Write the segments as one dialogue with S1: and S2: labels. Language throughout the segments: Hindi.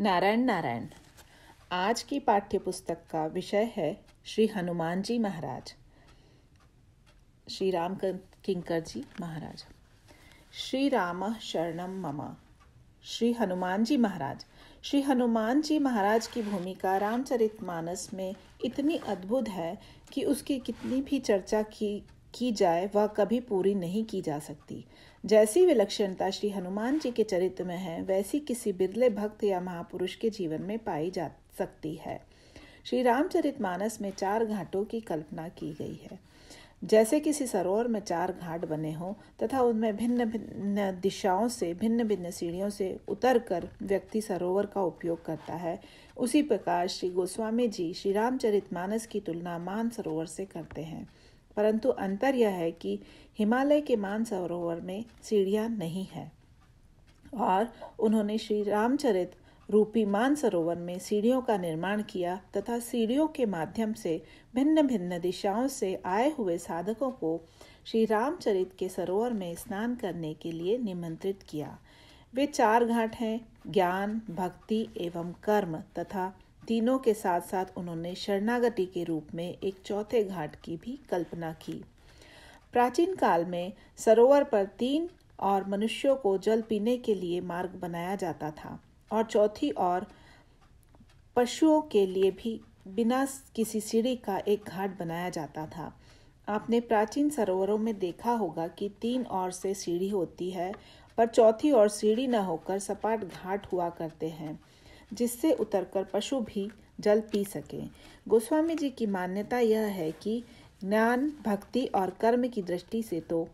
S1: नारायण नारायण आज की पाठ्य पुस्तक का विषय है श्री हनुमान जी महाराज श्री राम किंकर जी महाराज श्री राम शरणम ममा श्री हनुमान जी महाराज श्री हनुमान जी महाराज की भूमिका रामचरित मानस में इतनी अद्भुत है कि उसकी कितनी भी चर्चा की की जाए वह कभी पूरी नहीं की जा सकती जैसी विलक्षणता श्री हनुमान जी के चरित्र में है वैसी किसी बिरले भक्त या महापुरुष के जीवन में पाई जा सकती है श्री रामचरित मानस में चार घाटों की कल्पना की गई है जैसे किसी सरोवर में चार घाट बने हों तथा उनमें भिन्न भिन्न दिशाओं से भिन्न भिन्न सीढ़ियों से उतरकर व्यक्ति सरोवर का उपयोग करता है उसी प्रकार श्री गोस्वामी जी श्री रामचरित मानस की तुलना मान सरोवर से करते हैं परंतु अंतर यह है कि हिमालय के मानसरोवर में सीढ़ियाँ नहीं हैं और उन्होंने श्री रामचरित रूपी मानसरोवर में सीढ़ियों का निर्माण किया तथा सीढ़ियों के माध्यम से भिन्न भिन्न दिशाओं से आए हुए साधकों को श्री रामचरित के सरोवर में स्नान करने के लिए निमंत्रित किया वे चार घाट हैं ज्ञान भक्ति एवं कर्म तथा तीनों के साथ साथ उन्होंने शरणागति के रूप में एक चौथे घाट की भी कल्पना की प्राचीन काल में सरोवर पर तीन और मनुष्यों को जल पीने के लिए मार्ग बनाया जाता था और चौथी और पशुओं के लिए भी बिना किसी सीढ़ी का एक घाट बनाया जाता था आपने प्राचीन सरोवरों में देखा होगा कि तीन ओर से सीढ़ी होती है पर चौथी ओर सीढ़ी न होकर सपाट घाट हुआ करते हैं जिससे उतरकर पशु भी जल पी सकें गोस्वामी जी की मान्यता यह है कि ज्ञान भक्ति और कर्म की दृष्टि से तो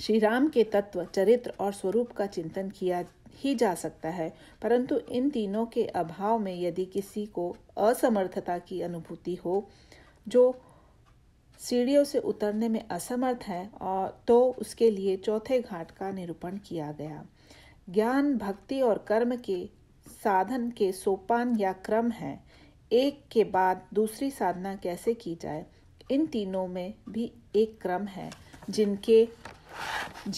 S1: श्री राम के तत्व चरित्र और स्वरूप का चिंतन किया ही जा सकता है परंतु इन तीनों के अभाव में यदि किसी को असमर्थता की अनुभूति हो जो सीढ़ियों से उतरने में असमर्थ है और तो उसके लिए चौथे घाट का निरूपण किया गया ज्ञान भक्ति और कर्म के साधन के सोपान या क्रम हैं एक के बाद दूसरी साधना कैसे की जाए इन तीनों में भी एक क्रम है जिनके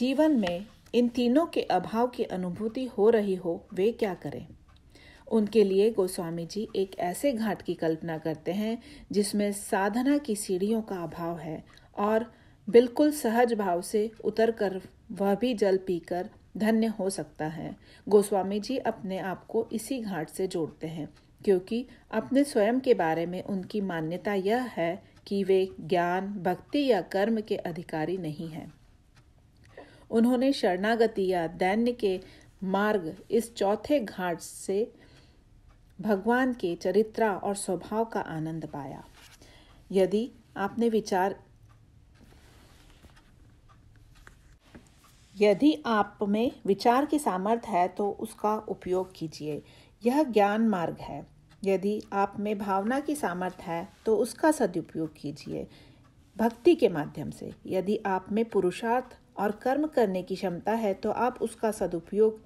S1: जीवन में इन तीनों के अभाव की अनुभूति हो रही हो वे क्या करें उनके लिए गोस्वामी जी एक ऐसे घाट की कल्पना करते हैं जिसमें साधना की सीढ़ियों का अभाव है और बिल्कुल सहज भाव से उतर कर वह भी जल पीकर धन्य हो सकता है गोस्वामी जी अपने आप को इसी घाट से जोड़ते हैं क्योंकि अपने स्वयं के बारे में उनकी मान्यता यह है कि वे ज्ञान भक्ति या कर्म के अधिकारी नहीं हैं उन्होंने शरणागति या दैन्य के मार्ग इस चौथे घाट से भगवान के चरित्रा और स्वभाव का आनंद पाया यदि आपने विचार यदि आप में विचार की सामर्थ्य है तो उसका उपयोग कीजिए यह ज्ञान मार्ग है यदि आप में भावना की सामर्थ्य है तो उसका सदुपयोग कीजिए भक्ति के माध्यम से यदि आप में पुरुषार्थ और कर्म करने की क्षमता है तो आप उसका सदुपयोग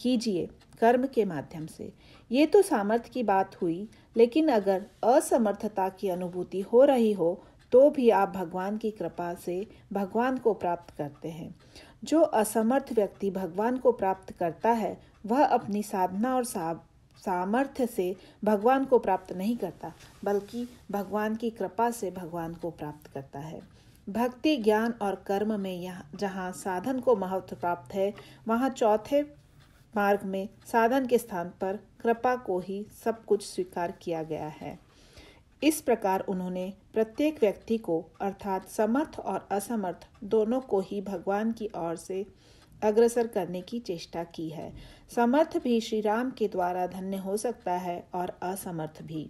S1: कीजिए कर्म के माध्यम से ये तो सामर्थ्य की बात हुई लेकिन अगर असमर्थता की अनुभूति हो रही हो तो भी आप भगवान की कृपा से भगवान को प्राप्त करते हैं जो असमर्थ व्यक्ति भगवान को प्राप्त करता है वह अपनी साधना और सामर्थ्य से भगवान को प्राप्त नहीं करता बल्कि भगवान की कृपा से भगवान को प्राप्त करता है भक्ति ज्ञान और कर्म में यहाँ जहाँ साधन को महत्व प्राप्त है वहाँ चौथे मार्ग में साधन के स्थान पर कृपा को ही सब कुछ स्वीकार किया गया है इस प्रकार उन्होंने प्रत्येक व्यक्ति को अर्थात समर्थ और असमर्थ दोनों को ही भगवान की ओर से अग्रसर करने की चेष्टा की है समर्थ भी श्री राम के द्वारा धन्य हो सकता है और असमर्थ भी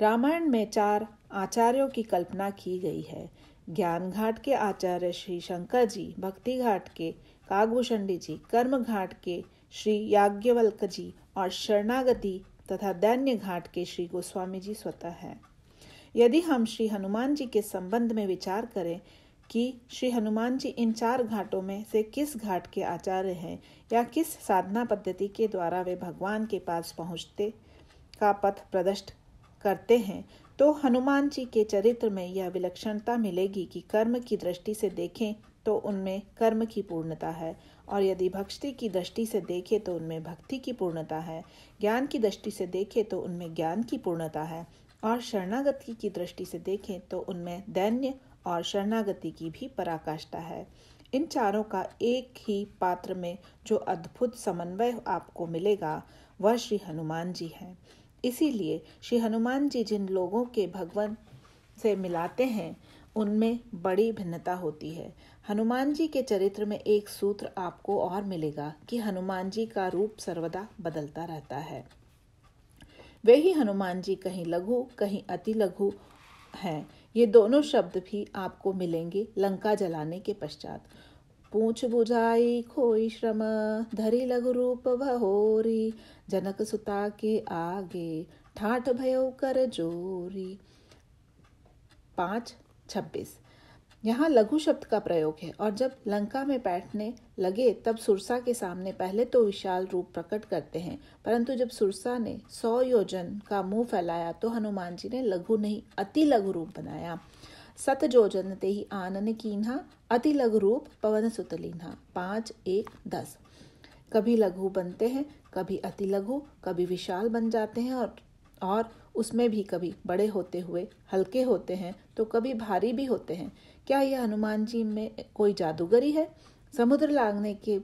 S1: रामायण में चार आचार्यों की कल्पना की गई है ज्ञान घाट के आचार्य श्री शंकर जी भक्ति घाट के कागभूषणी जी कर्म घाट के श्री याज्ञवल्क जी और शरणागति तथा दैन्य घाट के श्री गोस्वामी जी स्वतः हैं यदि हम श्री हनुमान जी के संबंध में विचार करें कि श्री हनुमान जी इन चार घाटों में से किस घाट के आचार्य हैं या किस साधना पद्धति के द्वारा वे भगवान के पास पहुँचते का पथ प्रदष्ट करते हैं तो हनुमान जी के चरित्र में यह विलक्षणता मिलेगी कि कर्म की दृष्टि से देखें तो उनमें कर्म की पूर्णता है और यदि भक्ति की दृष्टि से देखें तो उनमें भक्ति की पूर्णता है ज्ञान की दृष्टि से देखें तो उनमें ज्ञान की पूर्णता है और शरणागति की दृष्टि से देखें तो उनमें दैन्य और शरणागति की भी पराकाष्ठा है इन चारों का एक ही पात्र में जो अद्भुत समन्वय आपको मिलेगा वह श्री हनुमान जी हैं इसीलिए श्री हनुमान जी जिन लोगों के भगवान से मिलाते हैं उनमें बड़ी भिन्नता होती है हनुमान जी के चरित्र में एक सूत्र आपको और मिलेगा कि हनुमान जी का रूप सर्वदा बदलता रहता है वे ही हनुमान जी कहीं लघु कहीं अति लघु हैं ये दोनों शब्द भी आपको मिलेंगे लंका जलाने के पश्चात पूछ बुझाई खोई श्रम धरी लघु रूप भहोरी जनक सुता के आगे ठाठ भयो कर जोरी पांच छब्बीस यहाँ लघु शब्द का प्रयोग है और जब लंका में बैठने लगे तब सुरसा के सामने पहले तो विशाल रूप प्रकट करते हैं परंतु जब सुरसा ने सौ योजन का मुंह फैलाया तो हनुमान जी ने लघु नहीं अति लघु रूप बनाया सत योजन ते ही आनन कीन्हा अति लघु रूप पवन सुतलीन्हा पाँच एक दस कभी लघु बनते हैं कभी अति लघु कभी विशाल बन जाते हैं और और उसमें भी कभी बड़े होते हुए हल्के होते हैं तो कभी भारी भी होते हैं क्या यह हनुमान जी में कोई जादूगरी है समुद्र लागने के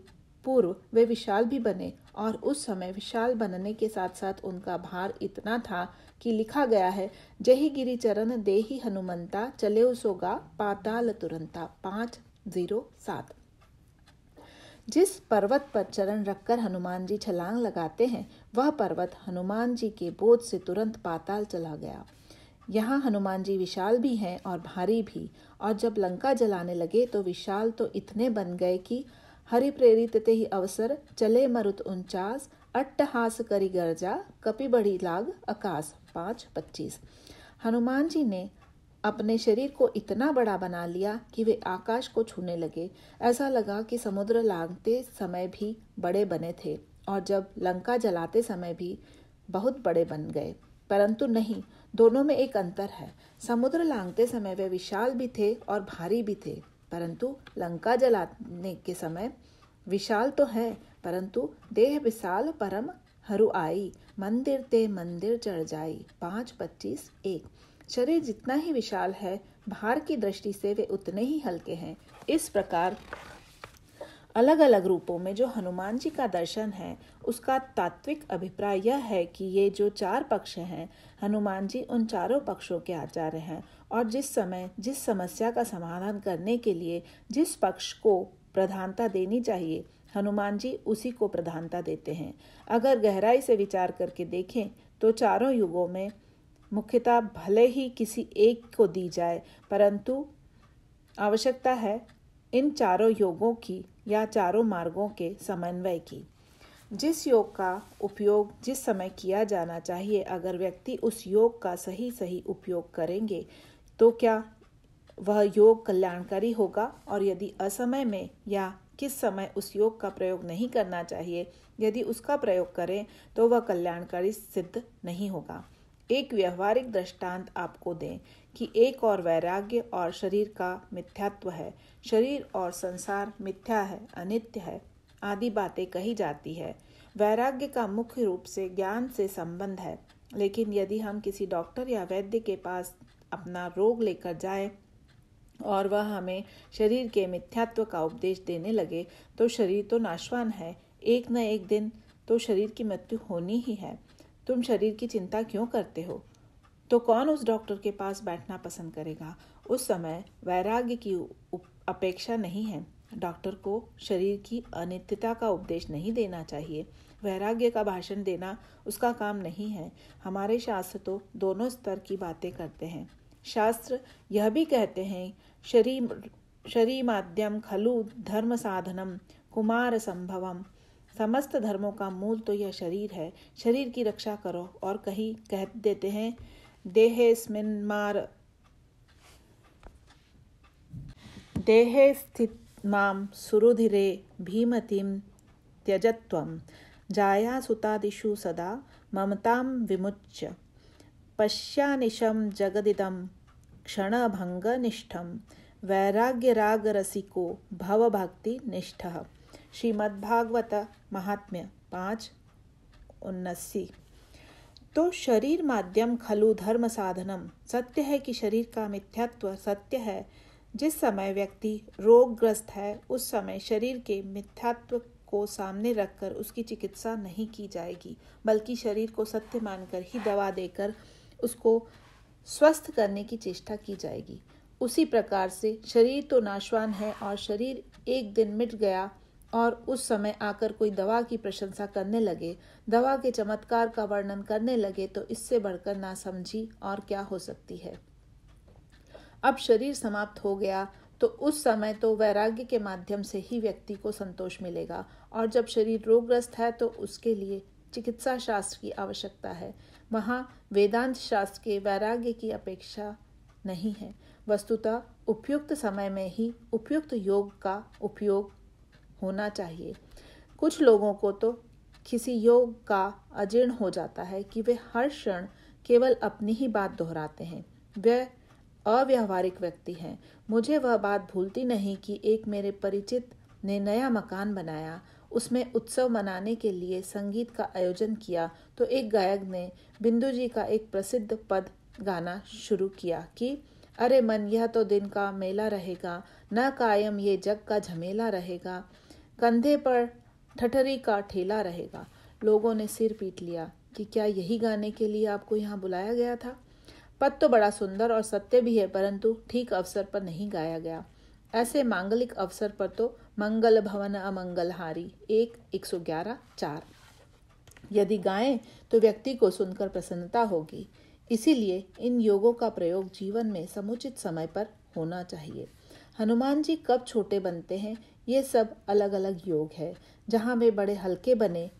S1: पूर्व वे विशाल भी बने और उस समय विशाल बनने के साथ साथ उनका भार इतना था कि लिखा गया है जही गिरी चरण दे ही हनुमंता चले उसोगा पाताल तुरंता पाँच जीरो सात जिस पर्वत पर चरण रखकर हनुमान जी छलांग लगाते हैं वह पर्वत हनुमान जी के बोध से तुरंत पाताल चला गया यहाँ हनुमान जी विशाल भी हैं और भारी भी और जब लंका जलाने लगे तो विशाल तो इतने बन गए कि हरि प्रेरित ते ही अवसर चले मरुत उनचास अट्टहास करी गर्जा कपि बड़ी लाग आकाश पाँच पच्चीस हनुमान जी ने अपने शरीर को इतना बड़ा बना लिया कि वे आकाश को छूने लगे ऐसा लगा कि समुद्र लागते समय भी बड़े बने थे और जब लंका जलाते समय भी बहुत बड़े बन गए परंतु नहीं दोनों में एक अंतर है समुद्र लांगते समय वे विशाल भी थे और भारी भी थे परंतु लंका जलाने के समय विशाल तो है परंतु देह विशाल परम हरु आई मंदिर ते मंदिर चढ़ जाई पाँच पच्चीस एक शरीर जितना ही विशाल है भार की दृष्टि से वे उतने ही हल्के हैं इस प्रकार अलग अलग रूपों में जो हनुमान जी का दर्शन है उसका तात्विक अभिप्राय यह है कि ये जो चार पक्ष हैं हनुमान जी उन चारों पक्षों के आचार्य हैं और जिस समय जिस समस्या का समाधान करने के लिए जिस पक्ष को प्रधानता देनी चाहिए हनुमान जी उसी को प्रधानता देते हैं अगर गहराई से विचार करके देखें तो चारों युगों में मुख्यता भले ही किसी एक को दी जाए परंतु आवश्यकता है इन चारों योगों की या चारों मार्गों के समन्वय की जिस योग का उपयोग जिस समय किया जाना चाहिए अगर व्यक्ति उस योग का सही सही उपयोग करेंगे तो क्या वह योग कल्याणकारी होगा और यदि असमय में या किस समय उस योग का प्रयोग नहीं करना चाहिए यदि उसका प्रयोग करें तो वह कल्याणकारी सिद्ध नहीं होगा एक व्यवहारिक दृष्टांत आपको दें कि एक और वैराग्य और शरीर का मिथ्यात्व है शरीर और संसार मिथ्या है अनित्य है आदि बातें कही जाती है वैराग्य का मुख्य रूप से ज्ञान से संबंध है लेकिन यदि हम किसी डॉक्टर या वैद्य के पास अपना रोग लेकर जाए और वह हमें शरीर के मिथ्यात्व का उपदेश देने लगे तो शरीर तो नाशवान है एक न एक दिन तो शरीर की मृत्यु होनी ही है तुम शरीर की चिंता क्यों करते हो तो कौन उस डॉक्टर के पास बैठना पसंद करेगा उस समय वैराग्य की उप... अपेक्षा नहीं है डॉक्टर को शरीर की अनित्यता का उपदेश नहीं देना चाहिए वैराग्य का भाषण देना उसका काम नहीं है हमारे शास्त्र तो दोनों स्तर की बातें करते हैं शास्त्र यह भी कहते हैं शरीर माध्यम खलु धर्म साधनम कुमार संभवम समस्त धर्मों का मूल तो यह शरीर है शरीर की रक्षा करो और कहीं कह देते हैं स्मिन मार देहे स्थिमां सुरुधिरे भीमतिं त्यजत्वं जायासुतादिषु सदा ममतां विमुच्य पश्यानिशं जगदिदं क्षणभङ्गनिष्ठं वैराग्यरागरसिको भवभक्तिनिष्ठः श्रीमद्भागवत महात्म्य पाँच उन्नसी तो शरीर माध्यम खलु धर्म साधनम सत्य है कि शरीर का मिथ्यात्व सत्य है जिस समय व्यक्ति रोगग्रस्त है उस समय शरीर के मिथ्यात्व को सामने रखकर उसकी चिकित्सा नहीं की जाएगी बल्कि शरीर को सत्य मानकर ही दवा देकर उसको स्वस्थ करने की चेष्टा की जाएगी उसी प्रकार से शरीर तो नाशवान है और शरीर एक दिन मिट गया और उस समय आकर कोई दवा की प्रशंसा करने लगे दवा के चमत्कार का वर्णन करने लगे तो इससे बढ़कर ना समझी और क्या हो सकती है अब शरीर समाप्त हो गया तो उस समय तो वैराग्य के माध्यम से ही व्यक्ति को संतोष मिलेगा और जब शरीर रोगग्रस्त है तो उसके लिए चिकित्सा शास्त्र की आवश्यकता है वहाँ वेदांत शास्त्र के वैराग्य की अपेक्षा नहीं है वस्तुतः उपयुक्त समय में ही उपयुक्त योग का उपयोग होना चाहिए कुछ लोगों को तो किसी योग का अजीर्ण हो जाता है कि वे हर क्षण केवल अपनी ही बात दोहराते हैं वे अव्यवहारिक व्यक्ति है मुझे वह बात भूलती नहीं कि एक मेरे परिचित ने नया मकान बनाया उसमें उत्सव मनाने के लिए संगीत का आयोजन किया तो एक गायक ने बिंदु जी का एक प्रसिद्ध पद गाना शुरू किया कि अरे मन यह तो दिन का मेला रहेगा न कायम ये जग का झमेला रहेगा कंधे पर ठठरी का ठेला रहेगा लोगों ने सिर पीट लिया कि क्या यही गाने के लिए आपको यहाँ बुलाया गया था पद तो बड़ा सुंदर और सत्य भी है परंतु ठीक अवसर पर नहीं गाया गया ऐसे मांगलिक अवसर पर तो मंगल भवन हारी एक एक सौ ग्यारह चार यदि गाएं तो व्यक्ति को सुनकर प्रसन्नता होगी इसीलिए इन योगों का प्रयोग जीवन में समुचित समय पर होना चाहिए हनुमान जी कब छोटे बनते हैं ये सब अलग अलग योग है जहाँ वे बड़े हल्के बने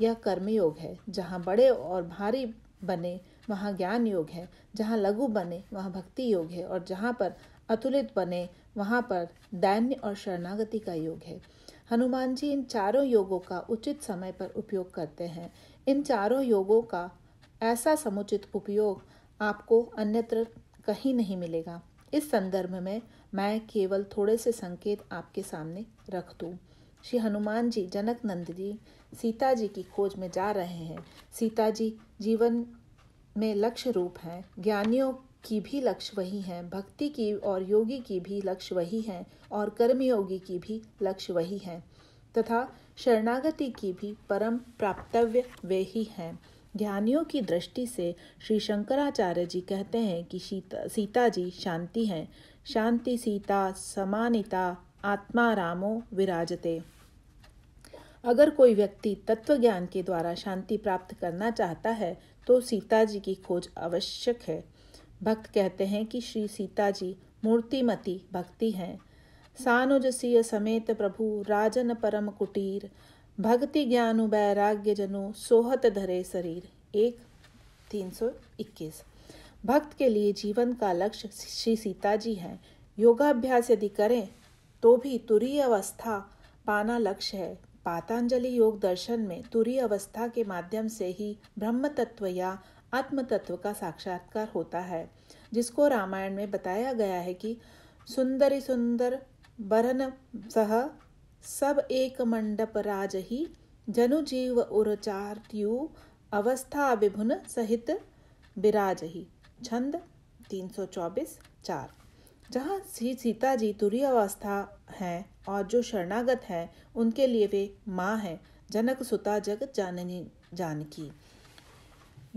S1: यह कर्मयोग है जहाँ बड़े और भारी बने वहाँ ज्ञान योग है जहाँ लघु बने वहाँ भक्ति योग है और जहाँ पर अतुलित बने वहाँ पर दैन्य और शरणागति का योग है हनुमान जी इन चारों योगों का उचित समय पर उपयोग करते हैं इन चारों योगों का ऐसा समुचित उपयोग आपको अन्यत्र कहीं नहीं मिलेगा इस संदर्भ में मैं केवल थोड़े से संकेत आपके सामने रख दूँ श्री हनुमान जी जनक नंद जी सीता जी की खोज में जा रहे हैं सीता जी जीवन में लक्ष्य रूप हैं ज्ञानियों की भी लक्ष्य वही हैं भक्ति की और योगी की भी लक्ष्य वही हैं और कर्मयोगी की भी लक्ष्य वही हैं तथा शरणागति की भी परम प्राप्तव्य वे ही हैं ज्ञानियों की दृष्टि से श्री शंकराचार्य जी कहते हैं कि सीता सीता जी शांति हैं शांति सीता समानिता आत्मा रामो विराजते अगर कोई व्यक्ति तत्व ज्ञान के द्वारा शांति प्राप्त करना चाहता है तो सीता जी की खोज आवश्यक है भक्त कहते हैं कि श्री सीता जी मूर्तिमती भक्ति हैं सानुजसीय समेत प्रभु राजन परम कुटीर भक्ति ज्ञानु वैराग्य जनु सोहत धरे शरीर एक तीन सौ इक्कीस भक्त के लिए जीवन का लक्ष्य श्री सीता जी हैं योगाभ्यास यदि करें तो भी तुरी अवस्था पाना लक्ष्य है पातांजलि योग दर्शन में तुरी अवस्था के माध्यम से ही ब्रह्म तत्व या आत्म तत्व का साक्षात्कार होता है जिसको रामायण में बताया गया है कि सुंदरी सुंदर बरन सह सब एक मंडप राज ही जनु जीव उर्चार्त्यु अवस्था विभुन सहित विराज ही छंद 324 चार जहाँ श्री सीता जी तुरी अवस्था हैं और जो शरणागत है उनके लिए वे माँ हैं जनक सुता जग जाननी जानकी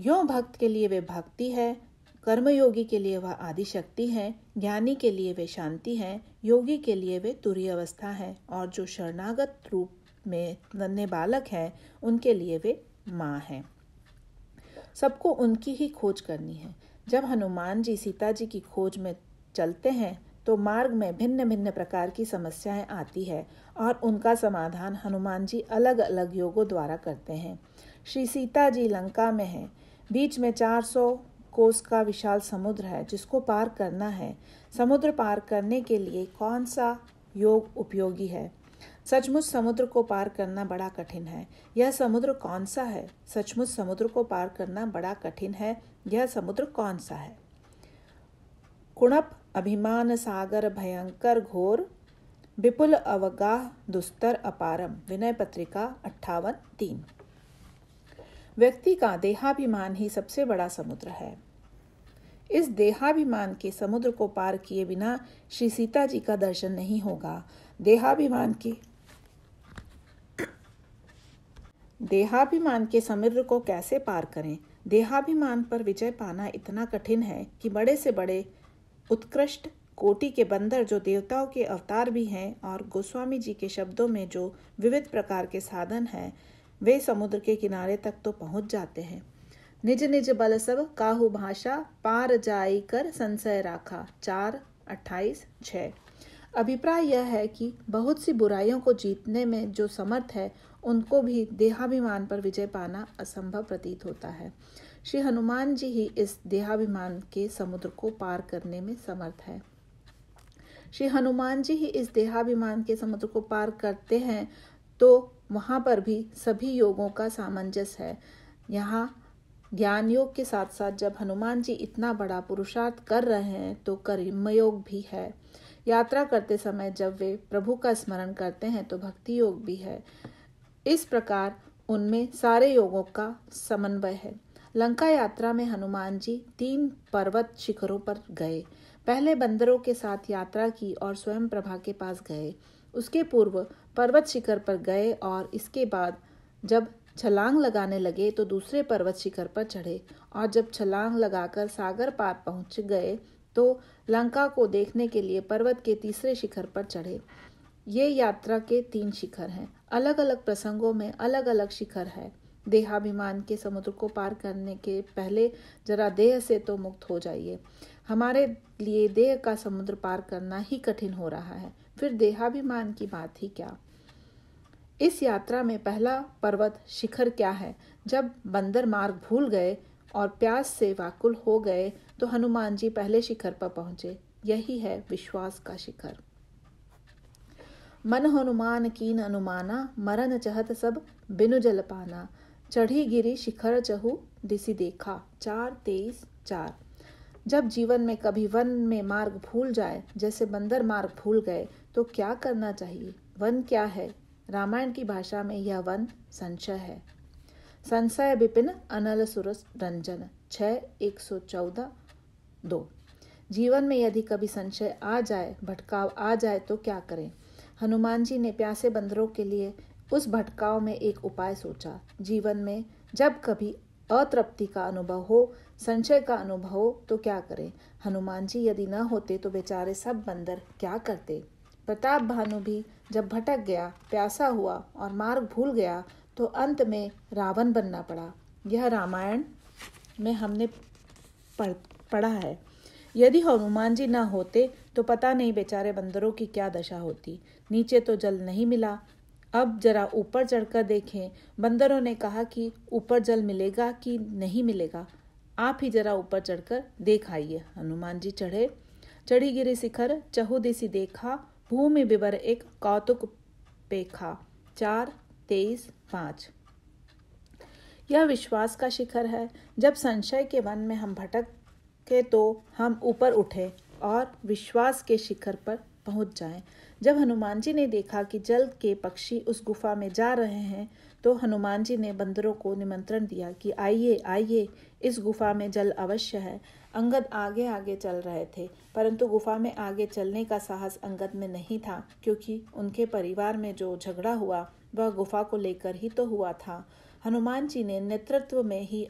S1: यो भक्त के लिए वे भक्ति है कर्मयोगी के लिए वह आदिशक्ति है ज्ञानी के लिए वे शांति है योगी के लिए वे तुरी अवस्था है और जो शरणागत रूप में नन्हे बालक हैं उनके लिए वे माँ हैं सबको उनकी ही खोज करनी है जब हनुमान जी सीता जी की खोज में चलते हैं तो मार्ग में भिन्न भिन्न प्रकार की समस्याएं आती है और उनका समाधान हनुमान जी अलग अलग योगों द्वारा करते हैं श्री सीता जी लंका में हैं बीच में 400 कोस का विशाल समुद्र है जिसको पार करना है समुद्र पार करने के लिए कौन सा योग उपयोगी है सचमुच समुद्र को पार करना बड़ा कठिन है यह समुद्र कौन सा है सचमुच समुद्र को पार करना बड़ा कठिन है यह समुद्र कौन सा है कुणप अभिमान सागर भयंकर घोर विपुल अवगाह दुस्तर अपारम विनय पत्रिका अट्ठावन तीन व्यक्ति का देहाभिमान ही सबसे बड़ा समुद्र है इस देहाभिमान के समुद्र को पार किए बिना श्री सीता जी का दर्शन नहीं होगा देहाभिमान के देहाभिमान के समुद्र को कैसे पार करें देहाभिमान पर विजय पाना इतना कठिन है कि बड़े से बड़े उत्कृष्ट कोटि के बंदर जो देवताओं के अवतार भी हैं और गोस्वामी जी के शब्दों में जो विविध प्रकार के साधन हैं वे समुद्र के किनारे तक तो पहुंच जाते हैं निज निज बल सब काहु भाषा पार जाई कर संशय राखा चार अट्ठाईस छ अभिप्राय यह है कि बहुत सी बुराइयों को जीतने में जो समर्थ है उनको भी देहाभिमान पर विजय पाना असंभव प्रतीत होता है श्री हनुमान जी ही इस देहाभिमान के समुद्र को पार करने में समर्थ है श्री हनुमान जी ही इस देहाभिमान के समुद्र को पार करते हैं तो वहां पर भी सभी योगों का सामंजस है यहाँ ज्ञान योग के साथ साथ जब हनुमान जी इतना बड़ा पुरुषार्थ कर रहे हैं तो कर्मयोग भी है यात्रा करते समय जब वे प्रभु का स्मरण करते हैं तो भक्ति योग भी है इस प्रकार उनमें सारे योगों का समन्वय है लंका यात्रा में हनुमान जी तीन पर्वत शिखरों पर गए पहले बंदरों के साथ यात्रा की और स्वयं प्रभा के पास गए उसके पूर्व पर्वत शिखर पर गए और इसके बाद जब छलांग लगाने लगे तो दूसरे पर्वत शिखर पर चढ़े और जब छलांग लगाकर सागर पार पहुंच गए तो लंका को देखने के लिए पर्वत के तीसरे शिखर पर चढ़े ये यात्रा के तीन शिखर हैं अलग अलग प्रसंगों में अलग अलग शिखर है देहाभिमान के समुद्र को पार करने के पहले जरा देह से तो मुक्त हो जाइए हमारे लिए देह का समुद्र पार करना ही कठिन हो रहा है फिर देहाभिमान की बात ही क्या इस यात्रा में पहला पर्वत शिखर क्या है जब बंदर मार्ग भूल गए और प्यास से वाकुल हो गए तो हनुमान जी पहले शिखर पर पहुंचे यही है विश्वास का शिखर मन हनुमान कीन अनुमाना मरण चहत सब बिनु जल पाना चढ़ी गिरी शिखर चहु दिसी देखा चार तेईस चार जब जीवन में कभी वन में मार्ग भूल जाए जैसे बंदर मार्ग भूल गए तो क्या करना चाहिए वन क्या है रामायण की भाषा में यह वन संशय है संशय विपिन अनल सुरस रंजन छ एक सौ चौदह दो जीवन में यदि कभी संशय आ जाए भटकाव आ जाए तो क्या करें हनुमान जी ने प्यासे बंदरों के लिए उस भटकाव में एक उपाय सोचा जीवन में जब कभी अतृप्ति का अनुभव हो संशय का अनुभव हो तो क्या करें हनुमान जी यदि न होते तो बेचारे सब बंदर क्या करते प्रताप भानु भी जब भटक गया प्यासा हुआ और मार्ग भूल गया तो अंत में रावण बनना पड़ा यह रामायण में हमने पढ़ पढ़ा है यदि हनुमान जी ना होते तो पता नहीं बेचारे बंदरों की क्या दशा होती नीचे तो जल नहीं मिला अब जरा ऊपर चढ़कर देखें बंदरों ने कहा कि ऊपर जल मिलेगा कि नहीं मिलेगा आप ही जरा ऊपर चढ़कर देख आइए हनुमान जी चढ़े चढ़ी गिरी शिखर चहुदेसी देखा भूमि विवर एक कौतुक पेखा चार तेईस पाँच यह विश्वास का शिखर है जब संशय के वन में हम भटक के तो हम ऊपर उठे और विश्वास के शिखर पर पहुंच जाएं। जब हनुमान जी ने देखा कि जल के पक्षी उस गुफा में जा रहे हैं तो हनुमान जी ने बंदरों को निमंत्रण दिया कि आइए आइए इस गुफा में जल अवश्य है अंगद आगे आगे चल रहे थे परंतु गुफा में आगे चलने का साहस अंगद में नहीं था क्योंकि उनके परिवार में जो झगड़ा हुआ वह गुफा को लेकर ही तो हुआ था हनुमान जी ने नेतृत्व में ही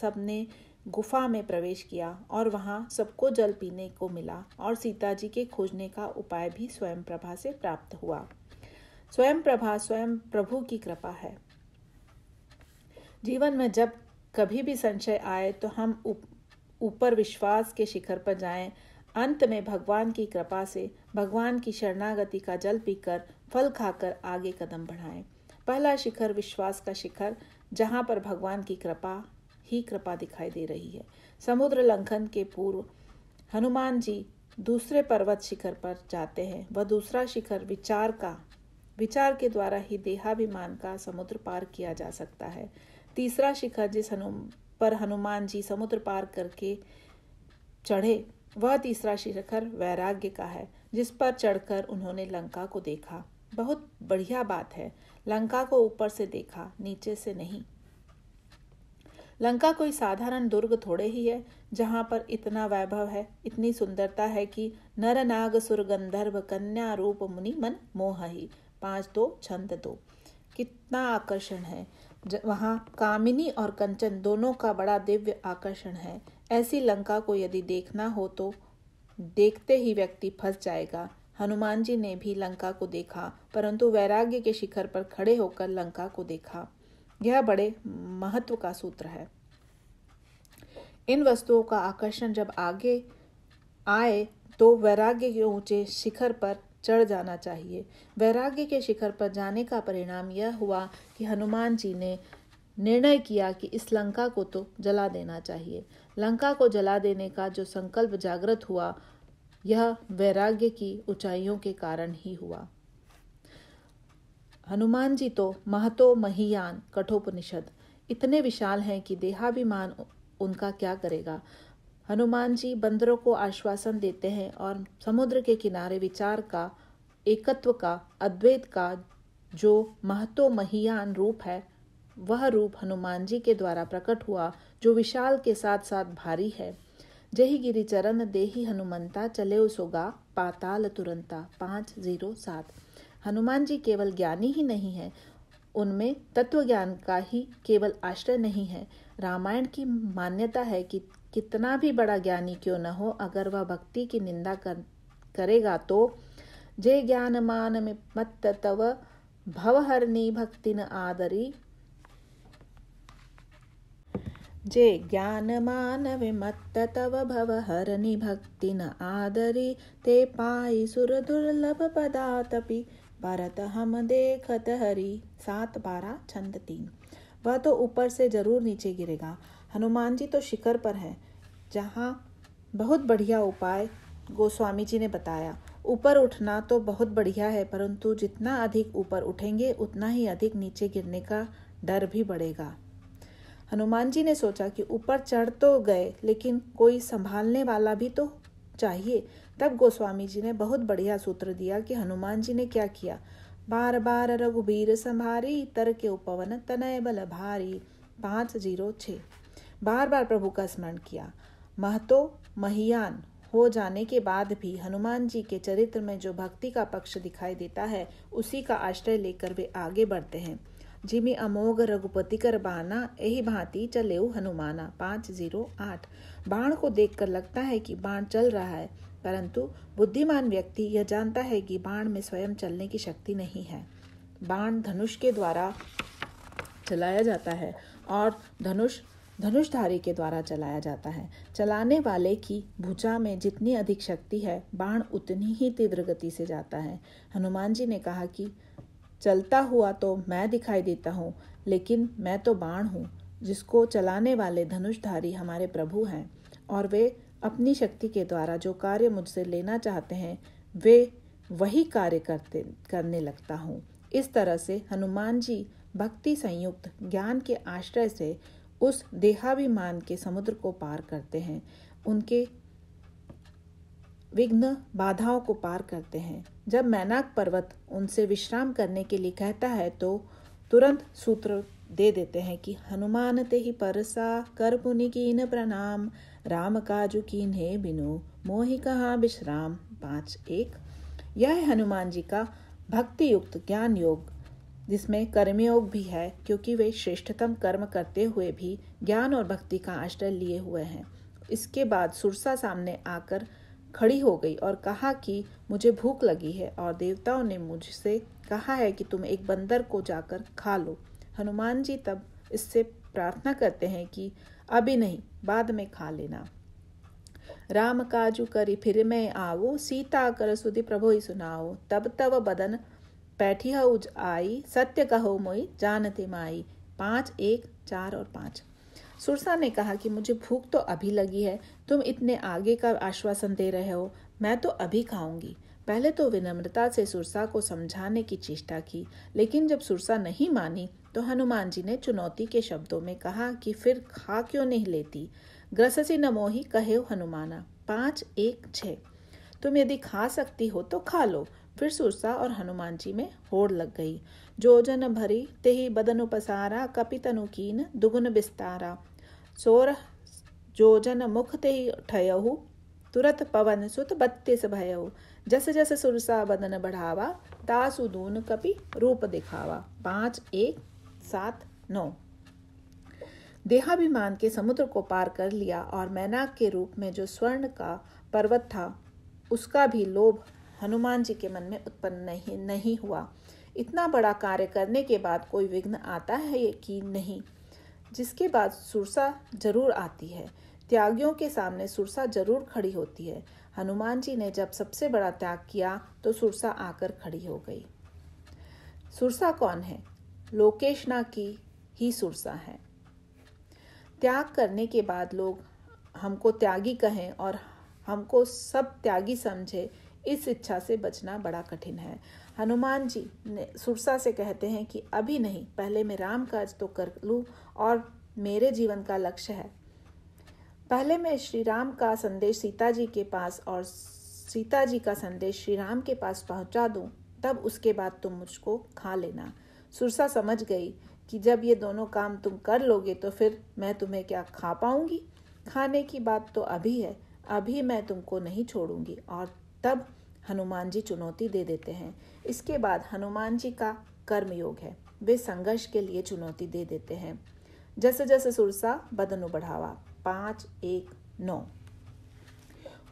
S1: सबने गुफा में प्रवेश किया और वहाँ सबको जल पीने को मिला और सीता जी के खोजने का उपाय भी स्वयं प्रभा से प्राप्त हुआ स्वयं प्रभा स्वयं प्रभु की कृपा है जीवन में जब कभी भी संशय आए तो हम ऊपर विश्वास के शिखर पर जाएं अंत में भगवान की कृपा से भगवान की शरणागति का जल पीकर फल खाकर आगे कदम बढ़ाएं पहला शिखर विश्वास का शिखर जहां पर भगवान की कृपा ही कृपा दिखाई दे रही है समुद्र लंघन के पूर्व हनुमान जी दूसरे पर्वत शिखर पर जाते हैं वह दूसरा शिखर विचार का विचार के द्वारा ही देहाभिमान का समुद्र पार किया जा सकता है तीसरा शिखर जिस हनु पर हनुमान जी समुद्र पार करके चढ़े वह तीसरा शिखर वैराग्य का है जिस पर चढ़कर उन्होंने लंका को देखा बहुत बढ़िया बात है लंका को ऊपर से देखा नीचे से नहीं लंका कोई साधारण दुर्ग थोड़े ही है जहाँ पर इतना वैभव है इतनी सुंदरता है कि नर नाग सुर गंधर्व कन्या रूप मुनि मन मोह ही पाँच दो छंद दो कितना आकर्षण है वहाँ कामिनी और कंचन दोनों का बड़ा दिव्य आकर्षण है ऐसी लंका को यदि देखना हो तो देखते ही व्यक्ति फंस जाएगा हनुमान जी ने भी लंका को देखा परंतु वैराग्य के शिखर पर खड़े होकर लंका को देखा यह बड़े महत्व का सूत्र है इन वस्तुओं का आकर्षण जब आगे आए तो वैराग्य के ऊंचे शिखर पर चढ़ जाना चाहिए वैराग्य के शिखर पर जाने का परिणाम यह हुआ कि हनुमान जी ने निर्णय किया कि इस लंका को तो जला देना चाहिए लंका को जला देने का जो संकल्प जागृत हुआ यह वैराग्य की ऊंचाइयों के कारण ही हुआ हनुमान जी तो महतो महियान कठोपनिषद इतने विशाल हैं कि देहाभिमान उनका क्या करेगा हनुमान जी बंदरों को आश्वासन देते हैं और समुद्र के किनारे विचार का एकत्व का अद्वैत का जो महतो महियान रूप है वह रूप हनुमान जी के द्वारा प्रकट हुआ जो विशाल के साथ साथ भारी है जय गिरिचरण देही हनुमंता चले सोगा पाताल तुरंता पाँच जीरो सात हनुमान जी केवल ज्ञानी ही नहीं है उनमें तत्व ज्ञान का ही केवल आश्रय नहीं है रामायण की मान्यता है कि कितना भी बड़ा ज्ञानी क्यों न हो अगर वह भक्ति की निंदा कर, करेगा तो जे ज्ञान मान में मत तव भवहरणी भक्ति न आदरी जे मान विमत्त तव भव हरनि भक्ति न आदरी ते पाई सुर दुर्लभ पदातपि भरत हम देखत हरी सात बारह छंद तीन वह तो ऊपर से जरूर नीचे गिरेगा हनुमान जी तो शिखर पर है जहाँ बहुत बढ़िया उपाय गोस्वामी जी ने बताया ऊपर उठना तो बहुत बढ़िया है परंतु जितना अधिक ऊपर उठेंगे उतना ही अधिक नीचे गिरने का डर भी बढ़ेगा हनुमान जी ने सोचा कि ऊपर चढ़ तो गए लेकिन कोई संभालने वाला भी तो चाहिए तब गोस्वामी जी ने बहुत बढ़िया सूत्र दिया कि हनुमान जी ने क्या किया बार बार रघुबीर संभारी तर के उपवन तनय बल भारी पाँच जीरो छ बार बार प्रभु का स्मरण किया महतो महियान हो जाने के बाद भी हनुमान जी के चरित्र में जो भक्ति का पक्ष दिखाई देता है उसी का आश्रय लेकर वे आगे बढ़ते हैं जिमी अमोघ रघुपति कर बाना यही भांति चले हनुमाना पाँच जीरो आठ बाण को देखकर लगता है कि बाण चल रहा है परंतु बुद्धिमान व्यक्ति यह जानता है कि बाण में स्वयं चलने की शक्ति नहीं है बाण धनुष के द्वारा चलाया जाता है और धनुष धनुषधारी के द्वारा चलाया जाता है चलाने वाले की भुजा में जितनी अधिक शक्ति है बाण उतनी ही तीव्र गति से जाता है हनुमान जी ने कहा कि चलता हुआ तो मैं दिखाई देता हूँ लेकिन मैं तो बाण हूँ जिसको चलाने वाले धनुषधारी हमारे प्रभु हैं और वे अपनी शक्ति के द्वारा जो कार्य मुझसे लेना चाहते हैं वे वही कार्य करते करने लगता हूँ इस तरह से हनुमान जी भक्ति संयुक्त ज्ञान के आश्रय से उस देहाभिमान के समुद्र को पार करते हैं उनके विघ्न बाधाओं को पार करते हैं जब मैनाक पर्वत उनसे विश्राम करने के लिए कहता है तो तुरंत सूत्र दे देते हैं कि हनुमान ते ही परसा कर पुनि की प्रणाम राम काजु ने बिनु मोहि कहा विश्राम पाँच एक यह हनुमान जी का भक्ति युक्त ज्ञान योग जिसमें कर्मयोग भी है क्योंकि वे श्रेष्ठतम कर्म करते हुए भी ज्ञान और भक्ति का आश्रय लिए हुए हैं इसके बाद सुरसा सामने आकर खड़ी हो गई और कहा कि मुझे भूख लगी है और देवताओं ने मुझसे कहा है कि तुम एक बंदर को जाकर खा लो हनुमान जी तब इससे प्रार्थना करते हैं कि अभी नहीं बाद में खा लेना राम काजू करी फिर मैं आओ सीता कर सुधि प्रभु ही सुनाओ तब तब बदन पैठी उज आई सत्य कहो मोई जानते माई पाँच एक चार और पाँच सुरसा ने कहा कि मुझे भूख तो अभी लगी है तुम इतने आगे का आश्वासन दे रहे हो मैं तो अभी खाऊंगी पहले तो विनम्रता से सुरसा को समझाने की चेष्टा की लेकिन जब सुरसा नहीं मानी तो हनुमान जी ने चुनौती के शब्दों में कहा कि फिर खा क्यों नहीं लेती ग्रससी नमोही कहे हनुमाना पांच एक छ तुम यदि खा सकती हो तो खा लो फिर सुरसा और हनुमान जी में होड़ लग गई जो जन भरी तेहि बदन उपसारा कपितनु कीन दुगुन बिस्तारा सोर जोजन मुख तेही ठयहु तुरत पवन सुत बत्तीस भयहु जस जस सुरसा बदन बढ़ावा तासुदून कपि रूप दिखावा पांच एक सात नौ देहाभिमान के समुद्र को पार कर लिया और मैनाक के रूप में जो स्वर्ण का पर्वत था उसका भी लोभ हनुमान जी के मन में उत्पन्न नहीं नहीं हुआ इतना बड़ा कार्य करने के बाद कोई विघ्न आता है कि नहीं जिसके बाद सुरसा जरूर आती है त्यागियों के सामने सुरसा जरूर खड़ी होती है हनुमान जी ने जब सबसे बड़ा त्याग किया तो सुरसा आकर खड़ी हो गई सुरसा कौन है लोकेशना की ही सुरसा है त्याग करने के बाद लोग हमको त्यागी कहें और हमको सब त्यागी समझे इस इच्छा से बचना बड़ा कठिन है हनुमान जी ने सुरसा से कहते हैं कि अभी नहीं पहले मैं राम काज तो कर लूं और मेरे जीवन का लक्ष्य है पहले मैं श्री राम का संदेश सीता जी के पास और सीता जी का संदेश श्री राम के पास पहुंचा दूं तब उसके बाद तुम मुझको खा लेना सुरसा समझ गई कि जब ये दोनों काम तुम कर लोगे तो फिर मैं तुम्हें क्या खा पाऊंगी खाने की बात तो अभी है अभी मैं तुमको नहीं छोड़ूंगी और तब हनुमान जी चुनौती दे देते हैं इसके बाद हनुमान जी का कर्मयोग है वे संघर्ष के लिए चुनौती दे देते हैं जैसे जैसे सुरसा बदनु बढ़ावा पाँच एक नौ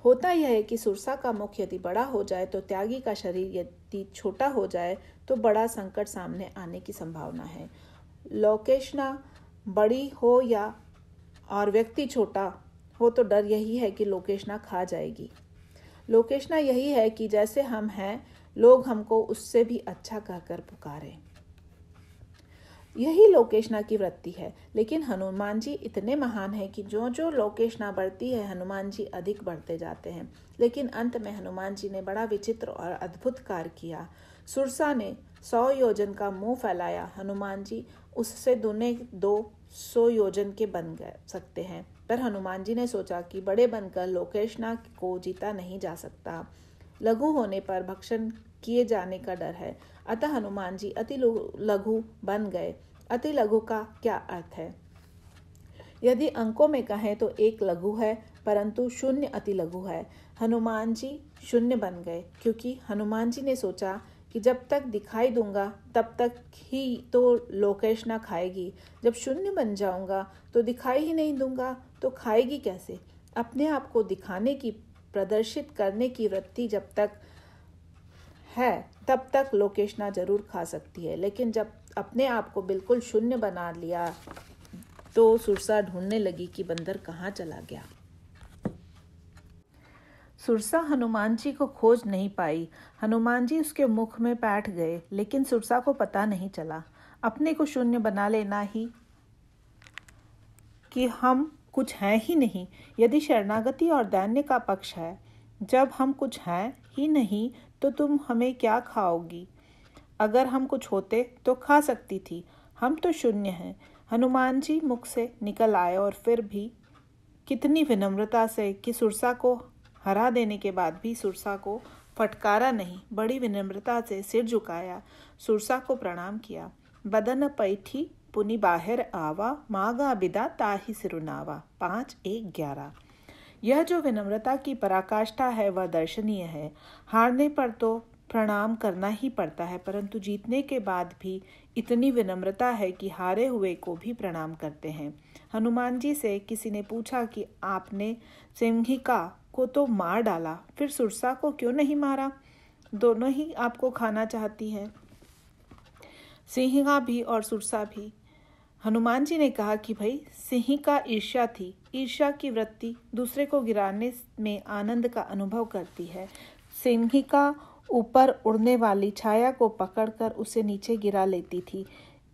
S1: होता यह है कि सुरसा का मुख यदि बड़ा हो जाए तो त्यागी का शरीर यदि छोटा हो जाए तो बड़ा संकट सामने आने की संभावना है लोकेशना बड़ी हो या और व्यक्ति छोटा हो तो डर यही है कि लोकेशना खा जाएगी लोकेशना यही है कि जैसे हम हैं लोग हमको उससे भी अच्छा कहकर पुकारें यही लोकेशना की वृत्ति है लेकिन हनुमान जी इतने महान हैं कि जो जो लोकेशना बढ़ती है हनुमान जी अधिक बढ़ते जाते हैं लेकिन अंत में हनुमान जी ने बड़ा विचित्र और अद्भुत कार्य किया सुरसा ने सौ योजन का मुंह फैलाया हनुमान जी उससे दुने दो सौ योजन के बन गए सकते हैं पर हनुमान जी ने सोचा कि बड़े बनकर लोकेशना को जीता नहीं जा सकता लघु होने पर भक्षण किए जाने का डर है अतः हनुमान जी अति लघु बन गए अति लघु का क्या अर्थ है यदि अंकों में कहें तो एक लघु है परंतु शून्य अति लघु है हनुमान जी शून्य बन गए क्योंकि हनुमान जी ने सोचा कि जब तक दिखाई दूंगा तब तक ही तो लोकेश ना खाएगी जब शून्य बन जाऊंगा तो दिखाई ही नहीं दूंगा तो खाएगी कैसे अपने आप को दिखाने की प्रदर्शित करने की वृत्ति जब तक है तब तक लोकेशना ज़रूर खा सकती है लेकिन जब अपने आप को बिल्कुल शून्य बना लिया तो सुरसा ढूंढने लगी कि बंदर कहाँ चला गया सुरसा हनुमान जी को खोज नहीं पाई हनुमान जी उसके मुख में बैठ गए लेकिन सुरसा को पता नहीं चला अपने को शून्य बना लेना ही कि हम कुछ हैं ही नहीं यदि शरणागति और दैन्य का पक्ष है जब हम कुछ हैं ही नहीं तो तुम हमें क्या खाओगी अगर हम कुछ होते तो खा सकती थी हम तो शून्य हैं हनुमान जी मुख से निकल आए और फिर भी कितनी विनम्रता से कि सुरसा को हरा देने के बाद भी सुरसा को फटकारा नहीं बड़ी विनम्रता से सिर झुकाया सुरसा को प्रणाम किया बदन पैठी पुनि बाहर आवा मागा बिदा ताही सिरुनावा पाँच एक ग्यारह यह जो विनम्रता की पराकाष्ठा है वह दर्शनीय है हारने पर तो प्रणाम करना ही पड़ता है परंतु जीतने के बाद भी इतनी विनम्रता है कि हारे हुए को भी प्रणाम करते हैं हनुमान जी से किसी ने पूछा कि आपने सिंहिका को तो मार डाला फिर सुरसा को क्यों नहीं मारा दोनों ही आपको खाना चाहती हैं सिंहिका भी और सुरसा भी हनुमान जी ने कहा कि भाई सिंह का ईर्ष्या थी ईर्ष्या की वृत्ति दूसरे को गिराने में आनंद का अनुभव करती है सिंह का ऊपर उड़ने वाली छाया को पकड़कर उसे नीचे गिरा लेती थी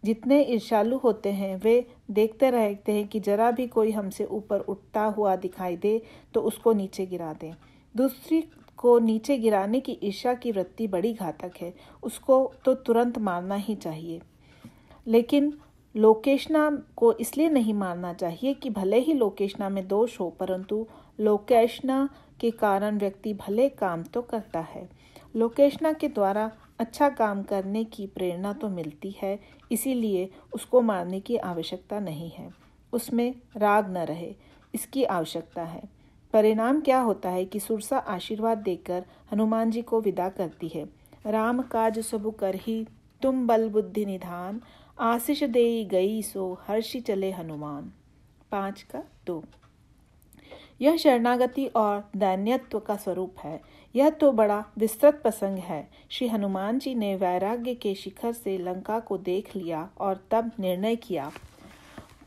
S1: जितने ईर्षालु होते हैं वे देखते रहते हैं कि जरा भी कोई हमसे ऊपर उठता हुआ दिखाई दे तो उसको नीचे गिरा दें दूसरी को नीचे गिराने की ईर्षा की वृत्ति बड़ी घातक है उसको तो तुरंत मारना ही चाहिए लेकिन लोकेशना को इसलिए नहीं मानना चाहिए कि भले ही लोकेशना में दोष हो परंतु लोकेशना के कारण व्यक्ति भले काम तो करता है लोकेशना के द्वारा अच्छा काम करने की प्रेरणा तो मिलती है इसीलिए उसको मारने की आवश्यकता नहीं है उसमें राग न रहे इसकी आवश्यकता है परिणाम क्या होता है कि सुरसा आशीर्वाद देकर हनुमान जी को विदा करती है राम काज सब कर ही तुम बल बुद्धि निधान आशीष दे गई सो हर्षि चले हनुमान पाँच का दो यह शरणागति और दैन्यत्व का स्वरूप है यह तो बड़ा विस्तृत प्रसंग है श्री हनुमान जी ने वैराग्य के शिखर से लंका को देख लिया और तब निर्णय किया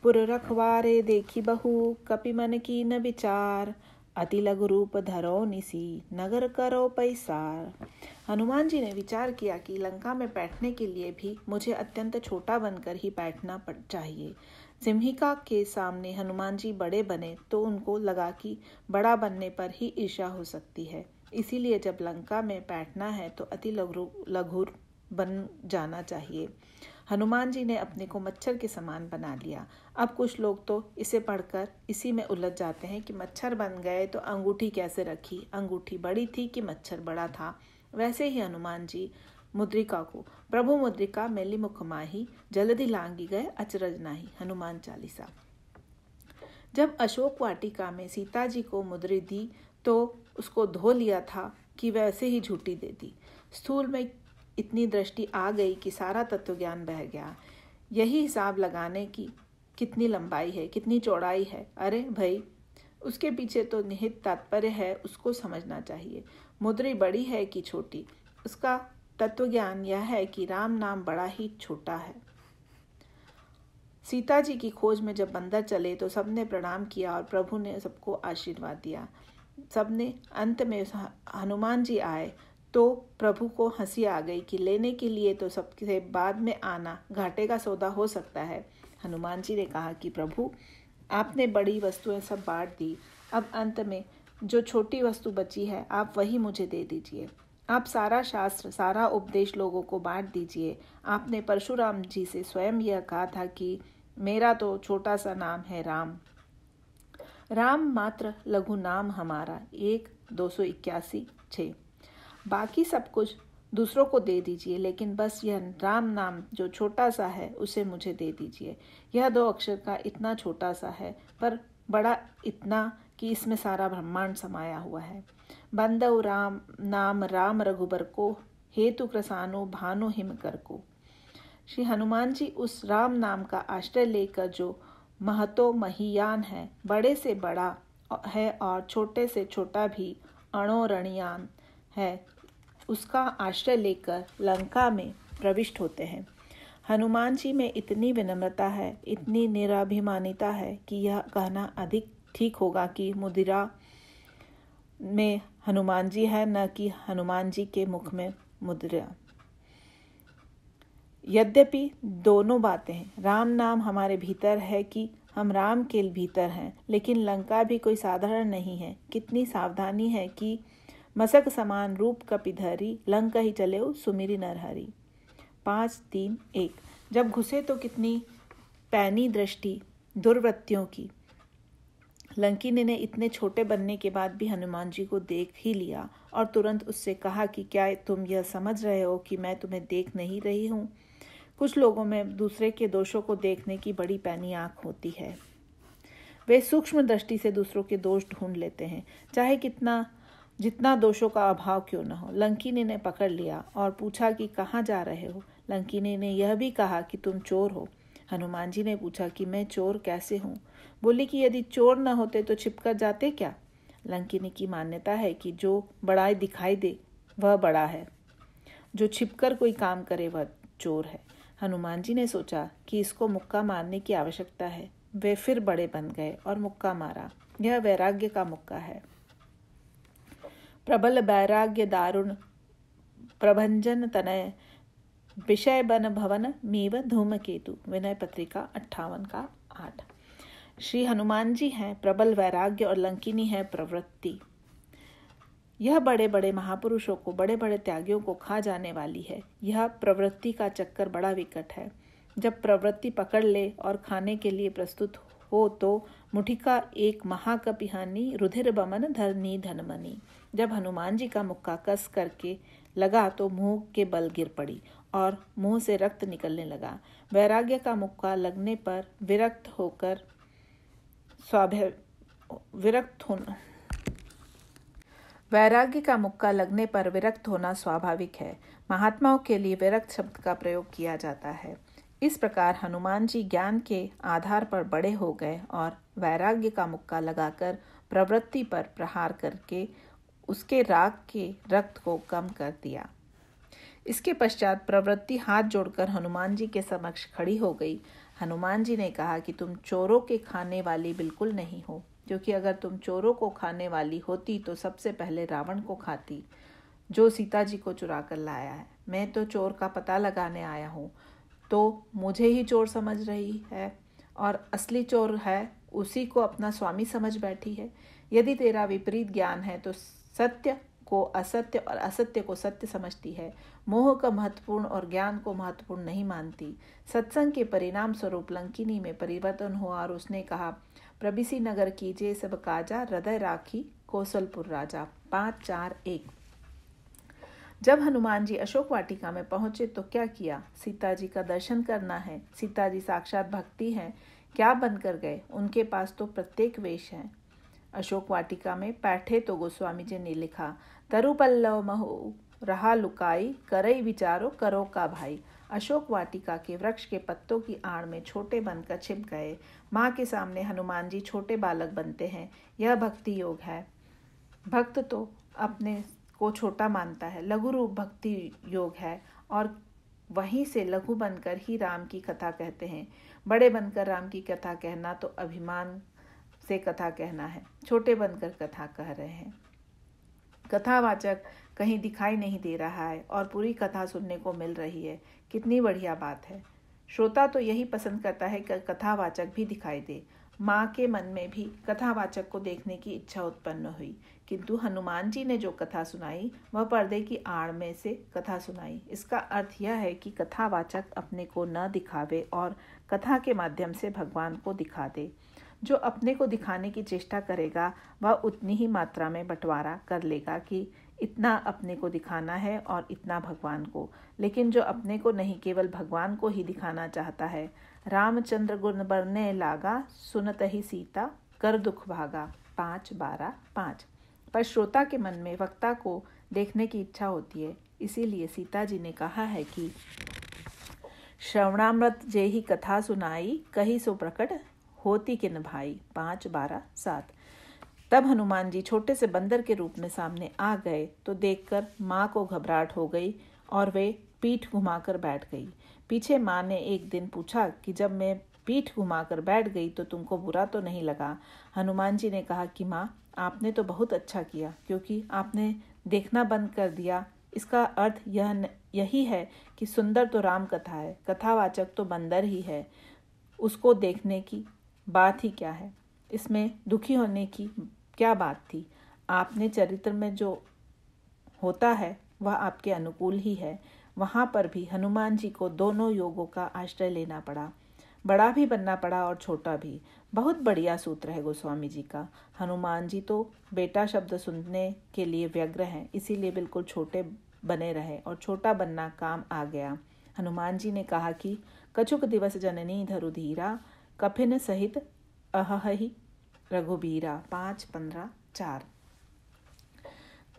S1: पुररखवारे देखी बहु कपि मन की न विचार अति लघु रूप धरो निसी नगर करो पैसार हनुमान जी ने विचार किया कि लंका में बैठने के लिए भी मुझे अत्यंत छोटा बनकर ही बैठना चाहिए सिम्हिका के सामने हनुमान जी बड़े बने तो उनको लगा कि बड़ा बनने पर ही ईर्षा हो सकती है इसीलिए जब लंका में बैठना है तो अति लघु लघुर बन जाना चाहिए हनुमान जी ने अपने को मच्छर के समान बना लिया अब कुछ लोग तो इसे पढ़कर इसी में उलझ जाते हैं कि मच्छर बन गए तो अंगूठी कैसे रखी अंगूठी बड़ी थी कि मच्छर बड़ा था वैसे ही हनुमान जी मुद्रिका को प्रभु मुद्रिका मेली मुखमाही जलधि लांगी गए अचरज नाही हनुमान चालीसा जब अशोक वाटिका में सीता जी को मुद्री दी तो उसको धो लिया था कि वैसे ही झूठी दे दी स्थूल में इतनी दृष्टि आ गई कि सारा तत्व ज्ञान बह गया यही हिसाब लगाने की कितनी लंबाई है कितनी चौड़ाई है अरे भाई उसके पीछे तो निहित तात्पर्य है उसको समझना चाहिए मुद्री बड़ी है कि छोटी उसका तत्व ज्ञान यह है कि राम नाम बड़ा ही छोटा है सीता जी की खोज में जब अंदर चले तो सबने प्रणाम किया और प्रभु ने सबको आशीर्वाद दिया सबने अंत में हनुमान जी आए तो प्रभु को हंसी आ गई कि लेने के लिए तो सबसे बाद में आना घाटे का सौदा हो सकता है हनुमान जी ने कहा कि प्रभु आपने बड़ी वस्तुएं सब बांट दी अब अंत में जो छोटी वस्तु बची है आप वही मुझे दे दीजिए आप सारा शास्त्र सारा उपदेश लोगों को बांट दीजिए आपने परशुराम जी से स्वयं यह कहा था कि मेरा तो छोटा सा नाम है राम राम मात्र लघु नाम हमारा एक दो सौ इक्यासी छ बाकी सब कुछ दूसरों को दे दीजिए लेकिन बस यह राम नाम जो छोटा सा है उसे मुझे दे दीजिए यह दो अक्षर का इतना छोटा सा है पर बड़ा इतना कि इसमें सारा ब्रह्मांड समाया हुआ है बंदव राम नाम राम रघुबर को हेतु क्रसानो भानो हिमकर को श्री हनुमान जी उस राम नाम का आश्रय लेकर जो महतो महियान है बड़े से बड़ा है और छोटे से छोटा भी अणोरणियान है उसका आश्रय लेकर लंका में प्रविष्ट होते हैं हनुमान जी में इतनी विनम्रता है इतनी निराभिमानिता है कि यह कहना अधिक ठीक होगा कि मुदिरा में हनुमान जी है न कि हनुमान जी के मुख में मुद्रा यद्यपि दोनों बातें हैं राम नाम हमारे भीतर है कि हम राम के भीतर हैं लेकिन लंका भी कोई साधारण नहीं है कितनी सावधानी है कि मसक समान रूप कपिधरी लंका ही चले सुमिरी नरहरी पाँच तीन एक जब घुसे तो कितनी पैनी दृष्टि दुर्वृत्तियों की लंकिनी ने इतने छोटे बनने के बाद भी हनुमान जी को देख ही लिया और तुरंत उससे कहा कि क्या तुम यह समझ रहे हो कि मैं तुम्हें देख नहीं रही हूँ कुछ लोगों में दूसरे के दोषों को देखने की बड़ी पैनी आँख होती है वे सूक्ष्म दृष्टि से दूसरों के दोष ढूंढ लेते हैं चाहे कितना जितना दोषों का अभाव क्यों न हो लंकिनी ने पकड़ लिया और पूछा कि कहाँ जा रहे हो लंकिनी ने यह भी कहा कि तुम चोर हो हनुमान जी ने पूछा कि मैं चोर कैसे हूँ बोली कि यदि चोर न होते तो छिपकर जाते क्या लंकिनी की मान्यता है कि जो बड़ा दिखाई दे वह बड़ा है जो छिपकर कोई काम करे वह चोर है हनुमान जी ने सोचा कि इसको मुक्का मारने की आवश्यकता है वे फिर बड़े बन गए और मुक्का मारा यह वैराग्य का मुक्का है प्रबल वैराग्य दारुण प्रभंजन तनय विषय बन भवन मीव केतु विनय पत्रिका अट्ठावन का आठ श्री हनुमान जी हैं प्रबल वैराग्य और लंकिनी है प्रवृत्ति यह बड़े बड़े महापुरुषों को बड़े बड़े त्यागियों को खा जाने वाली है यह प्रवृत्ति का चक्कर बड़ा विकट है जब प्रवृत्ति पकड़ ले और खाने के लिए प्रस्तुत हो तो मुठिका एक महाकपिहानी रुधिर बमन धरनी धनमनी जब हनुमान जी का मुक्का कस करके लगा तो मुंह के बल गिर पड़ी और मुंह से रक्त निकलने लगा वैराग्य का मुक्का लगने पर विरक्त होकर स्वाभ्य विरक्त होना वैराग्य का मुक्का लगने पर विरक्त होना स्वाभाविक है महात्माओं के लिए विरक्त शब्द का प्रयोग किया जाता है इस प्रकार हनुमान जी ज्ञान के आधार पर बड़े हो गए और वैराग्य का मुक्का लगाकर प्रवृत्ति पर प्रहार करके उसके राग के रक्त को कम कर दिया इसके पश्चात प्रवृत्ति हाथ जोड़कर हनुमान जी के समक्ष खड़ी हो गई हनुमान जी ने कहा कि तुम चोरों के खाने वाली बिल्कुल नहीं हो क्योंकि अगर तुम चोरों को खाने वाली होती तो सबसे पहले रावण को खाती जो सीता जी को चुरा कर लाया है मैं तो चोर का पता लगाने आया हूँ तो मुझे ही चोर समझ रही है और असली चोर है उसी को अपना स्वामी समझ बैठी है यदि तेरा विपरीत ज्ञान है तो सत्य को असत्य और असत्य को सत्य समझती है मोह का महत्वपूर्ण और ज्ञान को महत्वपूर्ण नहीं मानती सत्संग के परिणाम स्वरूप लंकिनी में परिवर्तन हुआ और उसने कहा प्रबिसी नगर कीजिए सब काजा हृदय राखी कौशलपुर राजा पाँच चार एक जब हनुमान जी अशोक वाटिका में पहुंचे तो क्या किया सीता जी का दर्शन करना है सीता जी साक्षात भक्ति हैं क्या बनकर गए उनके पास तो प्रत्येक वेश है अशोक वाटिका में बैठे तो गोस्वामी जी ने लिखा तरु पल्लव महो रहा लुकाई करई विचारो करो का भाई अशोक वाटिका के वृक्ष के पत्तों की आड़ में छोटे बनकर छिप गए माँ के सामने हनुमान जी छोटे बालक बनते हैं यह भक्ति योग है भक्त तो अपने को छोटा मानता है लघु रूप भक्ति योग है और वहीं से लघु बनकर ही राम की कथा कहते हैं बड़े बनकर राम की कथा कहना तो अभिमान से कथा कहना है छोटे बनकर कथा कह रहे हैं कथावाचक कहीं दिखाई नहीं दे रहा है और पूरी कथा सुनने को मिल रही है कितनी बढ़िया बात है श्रोता तो यही पसंद करता है कि कथावाचक भी दिखाई दे माँ के मन में भी कथावाचक को देखने की इच्छा उत्पन्न हुई किंतु हनुमान जी ने जो कथा सुनाई वह पर्दे की आड़ में से कथा सुनाई इसका अर्थ यह है कि कथावाचक अपने को न दिखावे और कथा के माध्यम से भगवान को दिखा दे जो अपने को दिखाने की चेष्टा करेगा वह उतनी ही मात्रा में बंटवारा कर लेगा कि इतना अपने को दिखाना है और इतना भगवान को लेकिन जो अपने को नहीं केवल भगवान को ही दिखाना चाहता है रामचंद्र गुण बरने लागा सुनत ही सीता कर दुख भागा पाँच बारह पाँच पर श्रोता के मन में वक्ता को देखने की इच्छा होती है इसीलिए सीता जी ने कहा है कि श्रवणामृत जे ही कथा सुनाई कही सो प्रकट होती किन भाई पाँच बारह सात तब हनुमान जी छोटे से बंदर के रूप में सामने आ गए तो देखकर माँ को घबराहट हो गई और वे पीठ घुमाकर बैठ गई पीछे माँ ने एक दिन पूछा कि जब मैं पीठ घुमाकर बैठ गई तो तुमको बुरा तो नहीं लगा हनुमान जी ने कहा कि माँ आपने तो बहुत अच्छा किया क्योंकि आपने देखना बंद कर दिया इसका अर्थ यह न, यही है कि सुंदर तो राम कथा है कथावाचक तो बंदर ही है उसको देखने की बात ही क्या है इसमें दुखी होने की क्या बात थी आपने चरित्र में जो होता है वह आपके अनुकूल ही है वहाँ पर भी हनुमान जी को दोनों योगों का आश्रय लेना पड़ा बड़ा भी बनना पड़ा और छोटा भी बहुत बढ़िया सूत्र है गोस्वामी जी का हनुमान जी तो बेटा शब्द सुनने के लिए व्यग्र हैं इसीलिए बिल्कुल छोटे बने रहे और छोटा बनना काम आ गया हनुमान जी ने कहा कि कछुक दिवस जननी धरुधीरा कफिन सहित अहहि रघुबीरा पाँच पंद्रह चार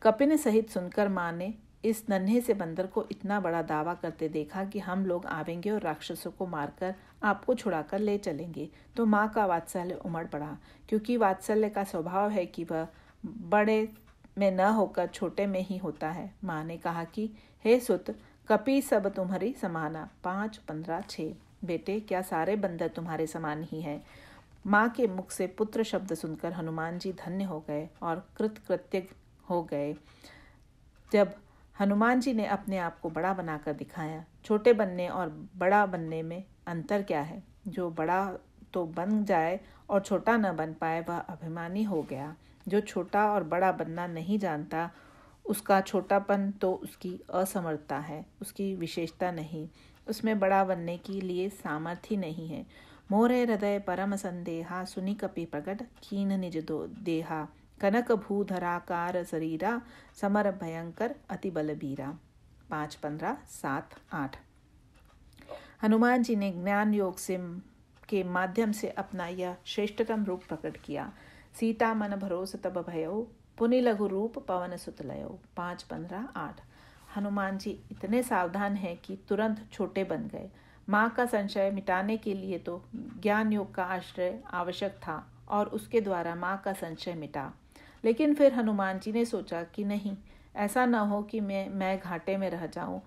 S1: कपिन सहित सुनकर माँ ने इस नन्हे से बंदर को इतना बड़ा दावा करते देखा कि हम लोग आवेंगे और राक्षसों को मारकर आपको छुड़ाकर ले चलेंगे तो माँ का वात्सल्य उमड़ पड़ा क्योंकि वात्सल्य का स्वभाव है कि वह बड़े में न होकर छोटे में ही होता है माँ ने कहा कि हे सुत कपि सब तुम्हारी समाना पाँच पंद्रह छः बेटे क्या सारे बंदर तुम्हारे समान ही हैं माँ के मुख से पुत्र शब्द सुनकर हनुमान जी धन्य हो गए और कृतकृत्य हो गए जब हनुमान जी ने अपने आप को बड़ा बनाकर दिखाया छोटे बनने और बड़ा बनने में अंतर क्या है जो बड़ा तो बन जाए और छोटा न बन पाए वह अभिमानी हो गया जो छोटा और बड़ा बनना नहीं जानता उसका छोटापन तो उसकी असमर्थता है उसकी विशेषता नहीं उसमें बड़ा बनने के लिए सामर्थ्य नहीं है मोरे हृदय परम संदेहा सुनि कपि प्रकट कीन निज दो देहा कनक भूधराकार शरीरा समर भयंकर अति बलबीरा पाँच पंद्रह सात आठ हनुमान जी ने ज्ञान योग से के माध्यम से अपना यह श्रेष्ठतम रूप प्रकट किया सीता मन भरोस तब भयो पुनि लघु रूप पवन सुतलयो पाँच पंद्रह आठ हनुमान जी इतने सावधान हैं कि तुरंत छोटे बन गए माँ का संशय मिटाने के लिए तो ज्ञान योग का आश्रय आवश्यक था और उसके द्वारा माँ का संशय मिटा लेकिन फिर हनुमान जी ने सोचा कि नहीं ऐसा न हो कि मैं मैं घाटे में रह जाऊं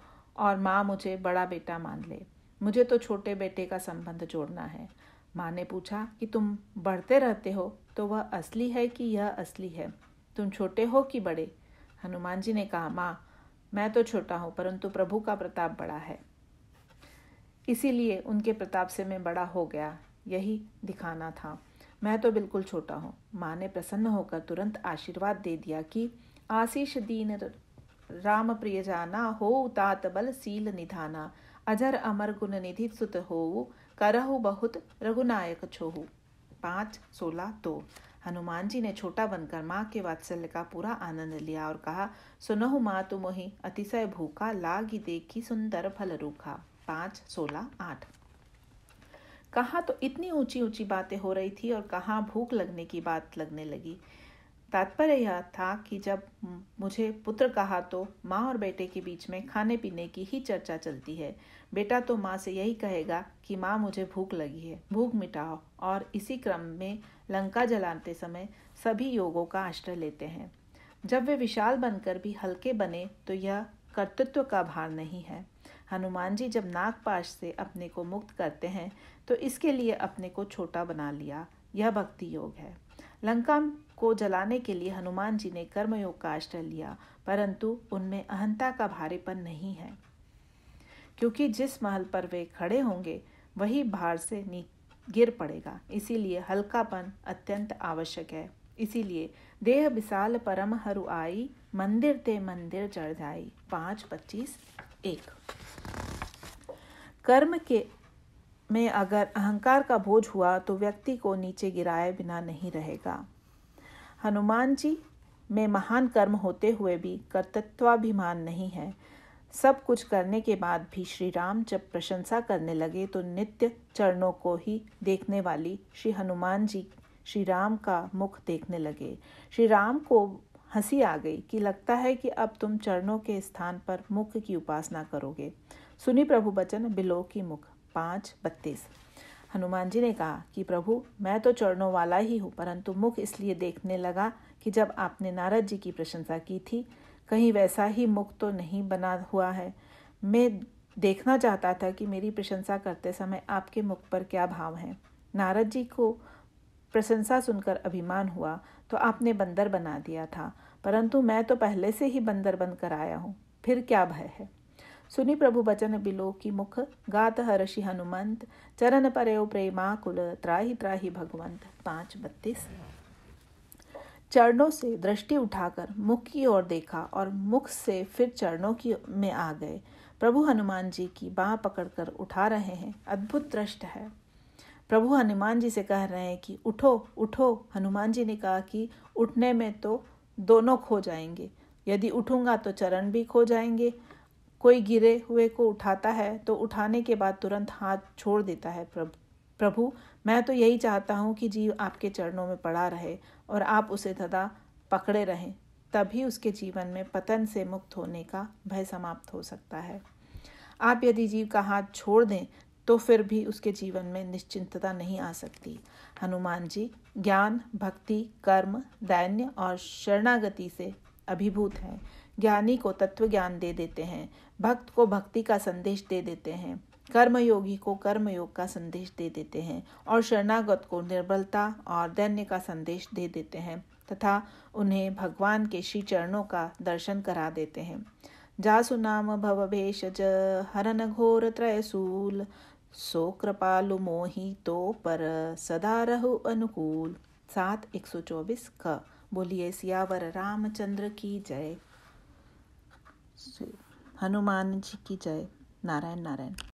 S1: और माँ मुझे बड़ा बेटा मान ले मुझे तो छोटे बेटे का संबंध जोड़ना है माँ ने पूछा कि तुम बढ़ते रहते हो तो वह असली है कि यह असली है तुम छोटे हो कि बड़े हनुमान जी ने कहा माँ मैं तो छोटा हूं परंतु प्रभु का प्रताप बड़ा है इसीलिए उनके प्रताप से मैं बड़ा हो गया यही दिखाना था मैं तो बिल्कुल छोटा हूँ माँ ने प्रसन्न होकर तुरंत आशीर्वाद दे दिया कि आशीष दीन राम प्रिय जाना हो तात बल सील निधाना अजर अमर गुण निधि सुत हो करहु बहुत रघुनायक छोहू पाँच सोलह दो तो। हनुमान जी ने छोटा बनकर माँ के वात्सल्य का पूरा आनंद लिया और कहा सुनहु माँ तुम ही अतिशय भूखा लागी देखी सुंदर फल रूखा पाँच सोलह आठ कहाँ तो इतनी ऊंची ऊंची बातें हो रही थी और कहाँ भूख लगने की बात लगने लगी तात्पर्य यह था कि जब मुझे पुत्र कहा तो माँ और बेटे के बीच में खाने पीने की ही चर्चा चलती है बेटा तो माँ से यही कहेगा कि माँ मुझे भूख लगी है भूख मिटाओ और इसी क्रम में लंका जलाते समय सभी योगों का आश्रय लेते हैं जब वे विशाल बनकर भी हल्के बने तो यह कर्तृत्व का भार नहीं है हनुमान जी जब नागपाश से अपने को मुक्त करते हैं तो इसके लिए अपने को छोटा बना लिया यह भक्ति योग है लंका को जलाने के लिए हनुमान जी ने कर्मयोग का आश्रय लिया परंतु उनमें अहंता का भारीपन नहीं है क्योंकि जिस महल पर वे खड़े होंगे वही भार से गिर पड़ेगा इसीलिए हल्कापन अत्यंत आवश्यक है इसीलिए देह विशाल परम हरु आई मंदिर ते मंदिर चढ़ जाई पाँच पच्चीस एक कर्म के में अगर अहंकार का बोझ हुआ तो व्यक्ति को नीचे गिराए बिना नहीं रहेगा हनुमान जी में महान कर्म होते हुए भी कर्तत्वाभिमान नहीं है सब कुछ करने के बाद भी श्री राम जब प्रशंसा करने लगे तो नित्य चरणों को ही देखने वाली श्री हनुमान जी श्री राम का मुख देखने लगे श्री राम को हंसी आ गई कि लगता है कि अब तुम चरणों के स्थान पर मुख की उपासना करोगे सुनी प्रभु बचन बिलो की मुख पाँच बत्तीस हनुमान जी ने कहा कि प्रभु मैं तो चरणों वाला ही हूँ परंतु मुख इसलिए देखने लगा कि जब आपने नारद जी की प्रशंसा की थी कहीं वैसा ही मुख तो नहीं बना हुआ है मैं देखना चाहता था कि मेरी प्रशंसा करते समय आपके मुख पर क्या भाव हैं नारद जी को प्रशंसा सुनकर अभिमान हुआ तो आपने बंदर बना दिया था परंतु मैं तो पहले से ही बंदर बनकर आया हूँ फिर क्या भय है सुनी प्रभु बचन बिलो की मुख गात हर्षि हनुमंत चरण परे प्रेमा कुल त्राही त्राही भगवंत पाँच बत्तीस चरणों से दृष्टि उठाकर मुख की ओर देखा और मुख से फिर चरणों की में आ गए प्रभु हनुमान जी की बाह पकड़कर उठा रहे हैं अद्भुत दृष्ट है प्रभु हनुमान जी से कह रहे हैं कि उठो उठो हनुमान जी ने कहा कि उठने में तो दोनों खो जाएंगे यदि उठूंगा तो चरण भी खो जाएंगे कोई गिरे हुए को उठाता है तो उठाने के बाद तुरंत हाथ छोड़ देता है प्रभु प्रभु मैं तो यही चाहता हूँ कि जीव आपके चरणों में पड़ा रहे और आप उसे सदा पकड़े रहें तभी उसके जीवन में पतन से मुक्त होने का भय समाप्त हो सकता है आप यदि जीव का हाथ छोड़ दें तो फिर भी उसके जीवन में निश्चिंतता नहीं आ सकती हनुमान जी ज्ञान भक्ति कर्म दैन्य और शरणागति से अभिभूत हैं ज्ञानी को तत्व ज्ञान दे देते हैं भक्त को भक्ति का संदेश दे देते हैं कर्मयोगी को कर्मयोग का संदेश दे देते हैं और शरणागत को निर्बलता और दैन्य का संदेश दे देते हैं तथा उन्हें भगवान के श्री चरणों का दर्शन करा देते हैं जासु नाम भव भेषज हरन घोर त्रयसूल सो कृपालु मोही तो पर सदा रहु अनुकूल सात एक सौ चौबीस क बोलिए सियावर रामचंद्र की जय हनुमान जी की जय नारायण नारायण